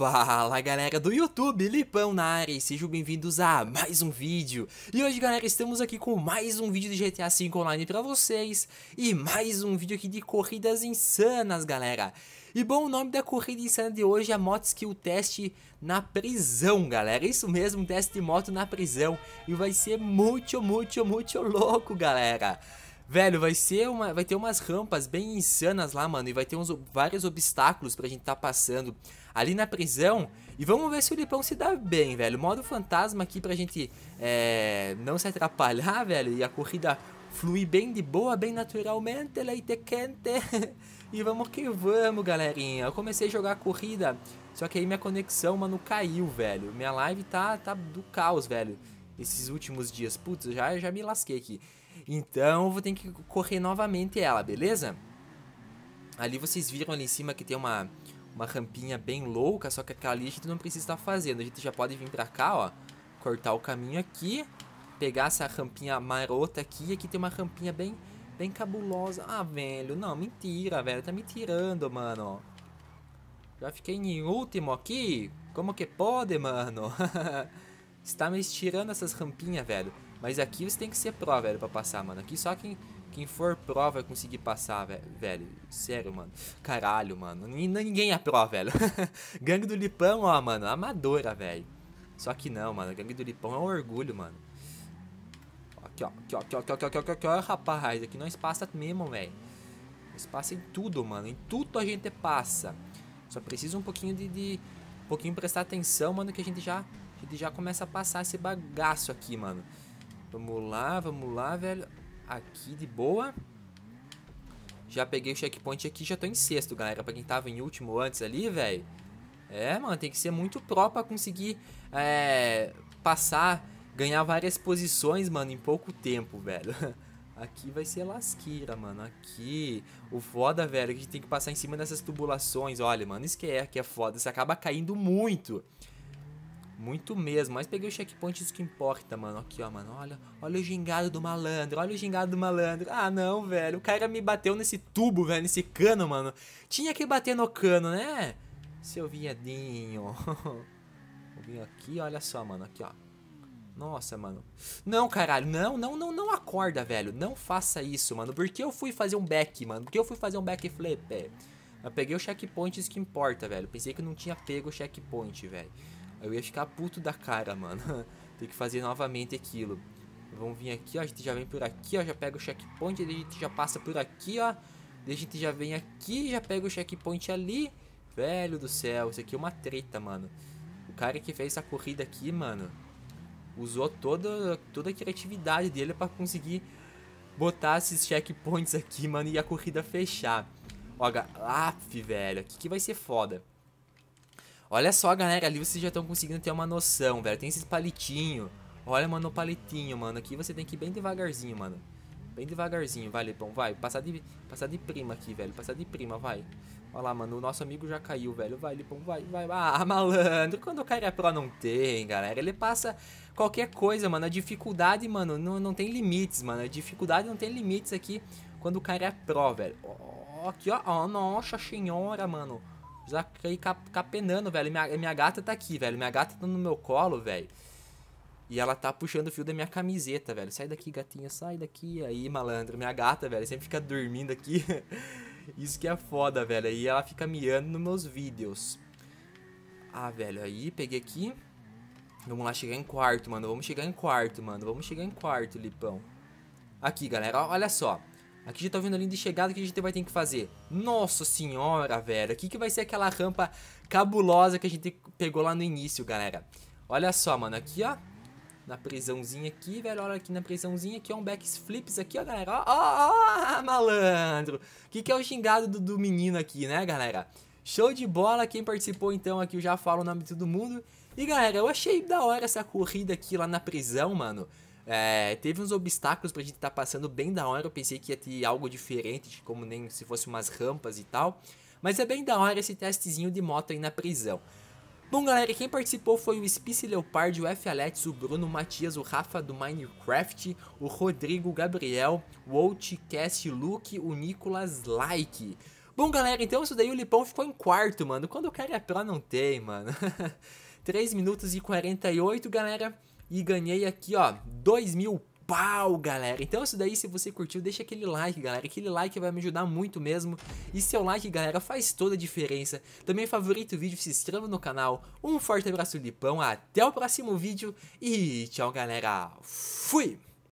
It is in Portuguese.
Fala galera do YouTube, Lipão na área e sejam bem-vindos a mais um vídeo E hoje galera, estamos aqui com mais um vídeo de GTA V Online pra vocês E mais um vídeo aqui de corridas insanas galera E bom, o nome da corrida insana de hoje é Moto Skill Test na prisão galera Isso mesmo, teste de moto na prisão E vai ser muito, muito, muito louco galera Velho, vai ser uma, vai ter umas rampas bem insanas lá, mano, e vai ter uns vários obstáculos pra gente tá passando ali na prisão. E vamos ver se o Lipão se dá bem, velho. Modo fantasma aqui pra gente é, não se atrapalhar, velho, e a corrida fluir bem de boa, bem naturalmente, leite quente. e vamos que vamos, galerinha. Eu comecei a jogar a corrida, só que aí minha conexão, mano, caiu, velho. Minha live tá, tá do caos, velho. Esses últimos dias, putz, já, já me lasquei aqui. Então eu vou ter que correr novamente ela, beleza? Ali vocês viram ali em cima que tem uma, uma rampinha bem louca, só que aquela ali a gente não precisa estar fazendo. A gente já pode vir pra cá, ó, cortar o caminho aqui, pegar essa rampinha marota aqui. E aqui tem uma rampinha bem, bem cabulosa. Ah, velho, não, mentira, velho, tá me tirando, mano. Já fiquei em último aqui? Como que pode, mano? Você tá me estirando essas rampinhas, velho. Mas aqui você tem que ser pró, velho, pra passar, mano. Aqui só quem, quem for pró vai conseguir passar, velho. Sério, mano. Caralho, mano. Ninguém é pró, velho. Gangue do Lipão, ó, mano. Amadora, velho. Só que não, mano. Gangue do Lipão é um orgulho, mano. Aqui, ó. Aqui, ó. Aqui, ó. Aqui, ó. Aqui, ó. Aqui, ó. Aqui, ó. Rapaz, aqui nós passa mesmo, velho. Nós passa em tudo, mano. Em tudo a gente passa. Só precisa um pouquinho de... de... Um pouquinho prestar atenção, mano, que a gente já ele já começa a passar esse bagaço aqui, mano. Vamos lá, vamos lá, velho. Aqui de boa. Já peguei o checkpoint aqui, já tô em sexto, galera. Pra quem tava em último antes ali, velho. É, mano, tem que ser muito pró pra conseguir é, passar, ganhar várias posições, mano, em pouco tempo, velho. Aqui vai ser lasqueira, mano. Aqui. O foda, velho, é que a gente tem que passar em cima dessas tubulações. Olha, mano, isso que é, que é foda. Você acaba caindo muito. Muito mesmo, mas peguei o checkpoint, isso que importa, mano. Aqui, ó, mano, olha, olha o gingado do malandro, olha o gingado do malandro. Ah, não, velho, o cara me bateu nesse tubo, velho, nesse cano, mano. Tinha que bater no cano, né? Seu viadinho. Vou vir aqui, olha só, mano, aqui, ó. Nossa, mano. Não, caralho, não, não, não, não acorda, velho. Não faça isso, mano. Por que eu fui fazer um back, mano? Por que eu fui fazer um backflip, velho? Eu peguei o checkpoint, isso que importa, velho. Pensei que não tinha pego o checkpoint, velho. Eu ia ficar puto da cara, mano. Tem que fazer novamente aquilo. Vamos vir aqui, ó. A gente já vem por aqui, ó. Já pega o checkpoint. A gente já passa por aqui, ó. A gente já vem aqui, já pega o checkpoint ali. Velho do céu, isso aqui é uma treta, mano. O cara que fez essa corrida aqui, mano, usou toda, toda a criatividade dele para conseguir botar esses checkpoints aqui, mano, e a corrida fechar. Ó, af, velho, aqui que vai ser foda. Olha só, galera, ali vocês já estão conseguindo ter uma noção, velho. Tem esses palitinhos. Olha, mano, o palitinho, mano. Aqui você tem que ir bem devagarzinho, mano. Bem devagarzinho, vai, Lepão, vai. Passar de, passar de prima aqui, velho. Passar de prima, vai. Olha lá, mano, o nosso amigo já caiu, velho. Vai, Lipão, vai, vai. Ah, malandro, quando o cara é pro não tem, galera. Ele passa qualquer coisa, mano. A dificuldade, mano, não, não tem limites, mano. A dificuldade não tem limites aqui quando o cara é pro, velho. oh, aqui, ó. Oh, nossa senhora, mano. Já fiquei capenando, velho. Minha, minha gata tá aqui, velho. Minha gata tá no meu colo, velho. E ela tá puxando o fio da minha camiseta, velho. Sai daqui, gatinha, sai daqui. Aí, malandro, minha gata, velho, sempre fica dormindo aqui. Isso que é foda, velho. E ela fica miando nos meus vídeos. Ah, velho, aí peguei aqui. Vamos lá chegar em quarto, mano. Vamos chegar em quarto, mano. Vamos chegar em quarto, Lipão. Aqui, galera, olha só. Aqui já tá vendo a linha de chegada que a gente vai ter que fazer. Nossa senhora, velho. Aqui que vai ser aquela rampa cabulosa que a gente pegou lá no início, galera. Olha só, mano. Aqui, ó. Na prisãozinha aqui, velho. Olha aqui na prisãozinha. Aqui, é Um backflips aqui, ó, galera. Ó, ó, ó malandro. O que, que é o xingado do, do menino aqui, né, galera? Show de bola. Quem participou, então, aqui eu já falo o nome de todo mundo. E, galera, eu achei da hora essa corrida aqui lá na prisão, mano. É, teve uns obstáculos pra gente estar tá passando bem da hora. Eu pensei que ia ter algo diferente, como nem se fosse umas rampas e tal. Mas é bem da hora esse testezinho de moto aí na prisão. Bom galera, quem participou foi o Spice Leopard, o F. Alex, o Bruno, o Matias, o Rafa do Minecraft, o Rodrigo, o Gabriel, o Outcast, o Luke, o Nicolas Like. Bom galera, então isso daí o Lipão ficou em quarto, mano. Quando o cara é pró não tem, mano. 3 minutos e 48, galera e ganhei aqui, ó, 2 mil pau, galera. Então isso daí, se você curtiu, deixa aquele like, galera. Aquele like vai me ajudar muito mesmo. E seu like, galera, faz toda a diferença. Também favorito o vídeo, se inscreva no canal. Um forte abraço de pão, até o próximo vídeo e tchau, galera. Fui!